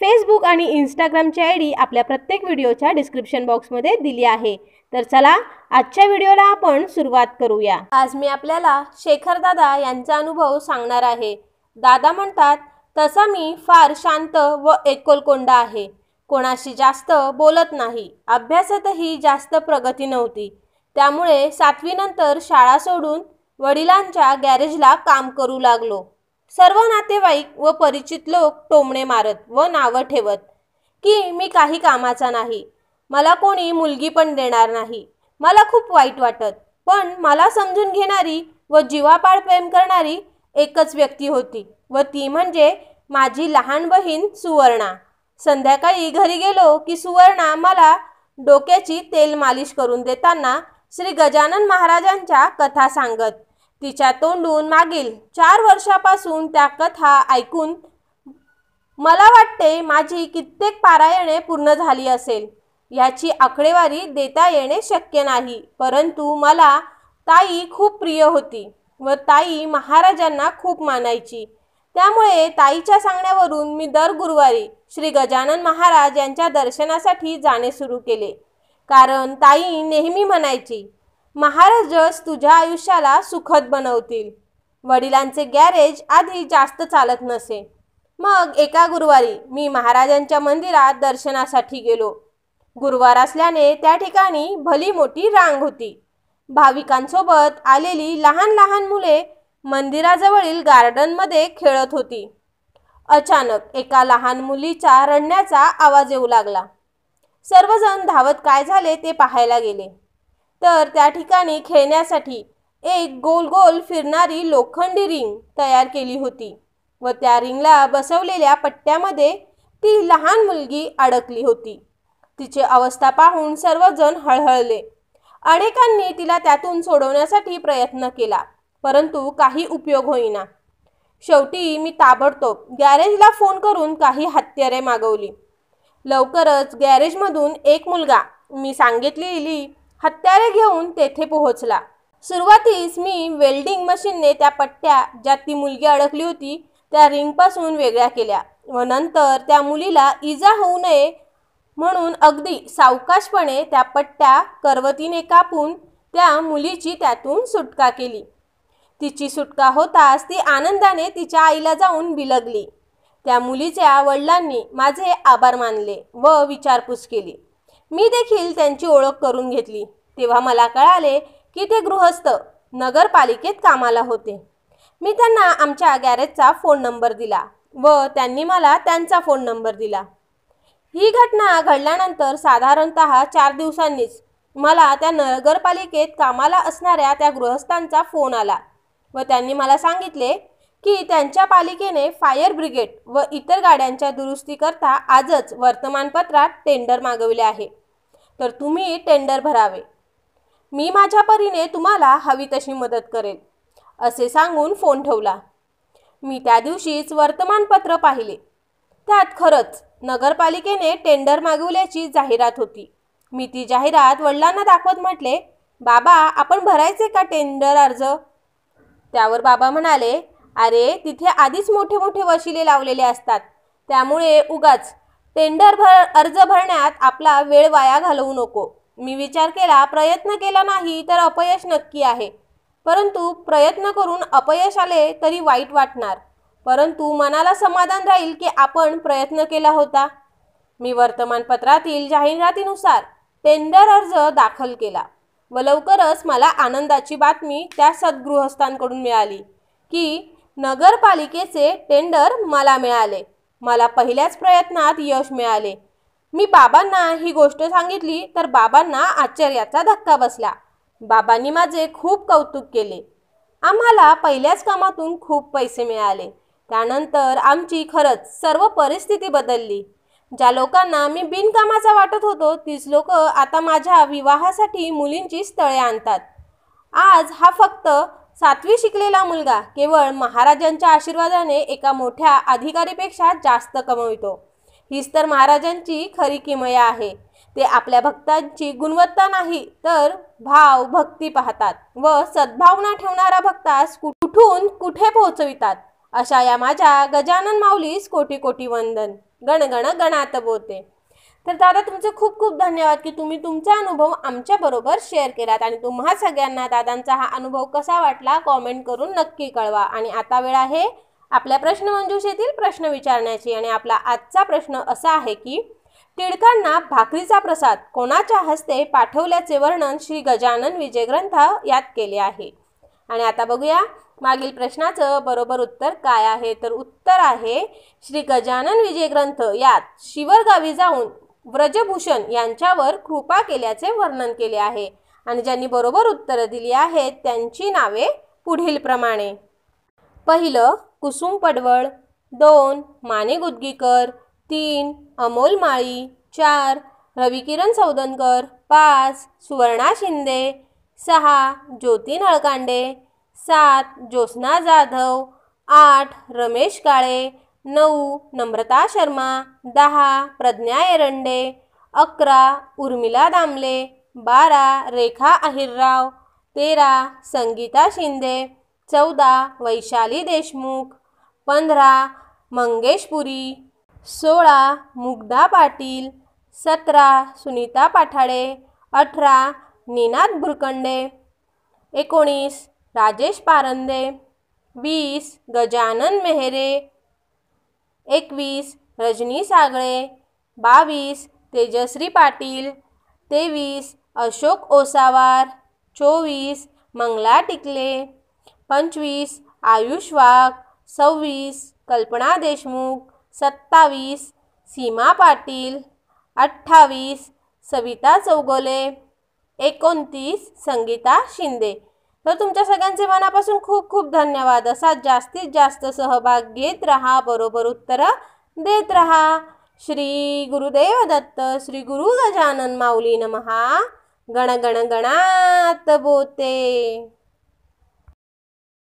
Facebook आणि इंस्टाग्रामची I D आपल्या प्रत्येक व्हिडिओच्या डिस्क्रिप्शन बॉक्समध्ये दिली आहे तर चला आजच्या व्हिडिओला आपण सुरुवात करूया आज मी आपल्याला शेखर दादा यांचा अनुभव सांगणार आहे दादा म्हणतात तसा मी फार शांत व एकोलकोंडा आहे कोणाशी जास्त बोलत नाही अभ्यासातही जास्त प्रगती नव्हती त्यामुळे सातवीनंतर शाळा सोडून वडिलांच्या गॅरेजला काम करू लागलो सर्व नातेवाईक व परिचित लोक टोमणे मारत व नावं ठेवत की मी काही कामाचा नाही मला कोणी मुलगी पण देणार नाही मला खूप वाईट वाटत पण मला समजून घेणारी व जीवापाड प्रेम करणारी एकच व्यक्ती होती व ती म्हणजे माझी लहान बहीण सुवर्णा संध्याकाळी घरी गेलो की सुवर्णा मला डोक्याची तेल मालिश करून देताना श्री गजानन महाराजांच्या कथा सांगत तिच्या तोंडून मागील चार वर्षापासून त्या कथा ऐकून मला वाटते माझी कित्येक पारायणे पूर्ण झाली असेल याची आकडेवारी देता येणे शक्य नाही परंतु मला ताई खूप प्रिय होती व ताई महाराजांना खूप मानायची त्यामुळे ताईच्या सांगण्यावरून मी दर गुरुवारी श्री गजानन महाराज यांच्या दर्शनासाठी जाणे सुरू केले कारण ताई नेहमी म्हणायची महाराजस तुझ्या आयुष्याला सुखद बनवतील वडिलांचे गॅरेज आधी जास्त चालत नसे मग एका गुरुवारी मी महाराजांच्या मंदिरात दर्शनासाठी गेलो गुरुवार असल्याने त्या ठिकाणी भली मोठी रांग होती भाविकांसोबत आलेली लहान लहान मुले मंदिराजवळील गार्डनमध्ये खेळत होती अचानक एका लहान मुलीचा रडण्याचा आवाज येऊ लागला सर्वजण धावत काय झाले ते पाहायला गेले तर त्या ठिकाणी खेळण्यासाठी एक गोल गोल फिरणारी लोखंडी रिंग तयार केली होती व त्या रिंगला बसवलेल्या पट्ट्यामध्ये ती लहान मुलगी अडकली होती तिची अवस्था पाहून सर्वजण हळहळले अनेकांनी तिला त्यातून सोडवण्यासाठी प्रयत्न केला परंतु काही उपयोग होईना शेवटी मी ताबडतोब गॅरेजला फोन करून काही हत्यारे मागवली लवकरच गॅरेजमधून एक मुलगा मी सांगितलेली हत्यारे घेऊन तेथे पोहोचला सुरुवातीस मी वेल्डिंग मशीनने त्या पट्ट्या ज्यात ती मुलगी अडकली होती त्या रिंगपासून वेगळ्या केल्या व नंतर त्या मुलीला इजा होऊ नये म्हणून अगदी सावकाशपणे त्या पट्ट्या करवतीने कापून त्या मुलीची त्यातून सुटका केली तिची सुटका होताच ती आनंदाने तिच्या आईला जाऊन बिलगली त्या मुलीच्या वडिलांनी माझे आभार मानले व विचारपूस केली मी देखील त्यांची ओळख करून घेतली तेव्हा मला कळाले की ते गृहस्थ नगरपालिकेत कामाला होते मी त्यांना आमच्या गॅरेजचा फोन नंबर दिला व त्यांनी मला त्यांचा फोन नंबर दिला ही घटना घडल्यानंतर साधारणत चार दिवसांनीच मला त्या नगरपालिकेत कामाला असणाऱ्या त्या गृहस्थांचा फोन आला व त्यांनी मला सांगितले की त्यांच्या पालिकेने फायर ब्रिगेड व इतर गाड्यांच्या दुरुस्तीकरता आजच वर्तमानपत्रात टेंडर मागविले आहे तर तुम्ही टेंडर भरावे मी माझ्या परीने तुम्हाला हवी तशी मदत करेल असे सांगून फोन ठेवला मी त्या दिवशीच वर्तमानपत्र पाहिले त्यात खरंच नगरपालिकेने टेंडर मागवल्याची जाहिरात होती मी ती जाहिरात वडिलांना दाखवत म्हटले बाबा आपण भरायचे का टेंडर अर्ज त्यावर बाबा म्हणाले अरे तिथे आधीच मोठे मोठे वशिले लावलेले असतात त्यामुळे उगाच टेंडर भर अर्ज भरण्यात आपला वेळ वाया घालवू नको मी विचार केला प्रयत्न केला नाही तर अपयश नक्की आहे परंतु प्रयत्न करून अपयश आले तरी वाईट वाटणार परंतु मनाला समाधान राहील की आपण प्रयत्न केला होता मी वर्तमानपत्रातील जाहिरातीनुसार टेंडर अर्ज दाखल केला व लवकरच मला आनंदाची बातमी त्या सद्गृहस्थांकडून मिळाली की नगरपालिकेचे टेंडर मला मिळाले मला पहिल्याच प्रयत्नात यश मिळाले मी बाबांना ही गोष्ट सांगितली तर बाबांना आश्चर्याचा धक्का बसला बाबांनी माझे खूप कौतुक केले आम्हाला पहिल्याच कामातून खूप पैसे मिळाले त्यानंतर आमची खरंच सर्व परिस्थिती बदलली ज्या लोकांना मी बिनकामाचा वाटत होतो तीच लोक आता माझ्या विवाहासाठी मुलींची स्थळे आणतात आज हा फक्त सातवी शिकलेला मुलगा केवळ महाराजांच्या आशीर्वादाने एका मोठ्या अधिकारीपेक्षा जास्त कमवितो हीच तर महाराजांची खरी किमया आहे ते आपल्या भक्तांची गुणवत्ता नाही तर भाव भक्ती पाहतात व सद्भावना ठेवणारा भक्तास कुठून कुठे पोहोचवितात अशा या माझ्या गजानन माऊलीस कोटी कोटी वंदन गणगण गणात बोलते तर दादा तुमचं खूप खूप धन्यवाद की तुम्ही तुमचा अनुभव आमच्या बरोबर शेअर केलात आणि तुम्हा सगळ्यांना दादांचा हा अनुभव कसा वाटला कॉमेंट करून नक्की कळवा आणि आता वेळ आहे आपल्या प्रश्न प्रश्नमंजुषेतील प्रश्न विचारण्याची आणि आपला आजचा प्रश्न असा आहे की टिळकांना भाकरीचा प्रसाद कोणाच्या हस्ते पाठवल्याचे वर्णन श्री गजानन विजय ग्रंथ यात केले आहे आणि आता बघूया मागील प्रश्नाचं बरोबर उत्तर काय आहे तर उत्तर आहे श्री गजानन विजय ग्रंथ यात शिवरगावी जाऊन व्रजभूषण यांच्यावर कृपा केल्याचे वर्णन केले आहे आणि ज्यांनी बरोबर उत्तरं दिली आहेत त्यांची नावे पुढीलप्रमाणे पहिलं कुसुम पडवळ दोन माने गुदगीकर तीन अमोल माळी चार रविकिरण सौदनकर पाच सुवर्णा शिंदे सहा ज्योती नळकांडे सात ज्योत्स्ना जाधव आठ रमेश काळे नऊ नम्रता शर्मा दहा प्रज्ञा एरंडे अकरा उर्मिला दामले बारा रेखा अहिरराव तेरा संगीता शिंदे चौदा वैशाली देशमुख पंधरा मंगेश पुरी सोळा मुग्धा पाटील सतरा सुनीता पाठाडे अठरा निनाद भुरकंडे एकोणीस राजेश पारंदे वीस गजानन मेहरे एकवीस रजनी सागळे बावीस तेजश्री पाटील तेवीस अशोक ओसावार चोवीस मंगला टिकले पंचवीस आयुष वाघ सव्वीस कल्पना देशमुख सत्तावीस सीमा पाटील अठ्ठावीस सविता चौगोले एकोणतीस संगीता शिंदे तर तुमच्या सगळ्यांचे मनापासून खूप खूप धन्यवाद असा जास्तीत जास्त सहभाग घेत राहा बरोबर उत्तर देत रहा श्री गुरुदेव दत्त श्री गुरु गजानन माऊली नमहा गण गण गणात बोते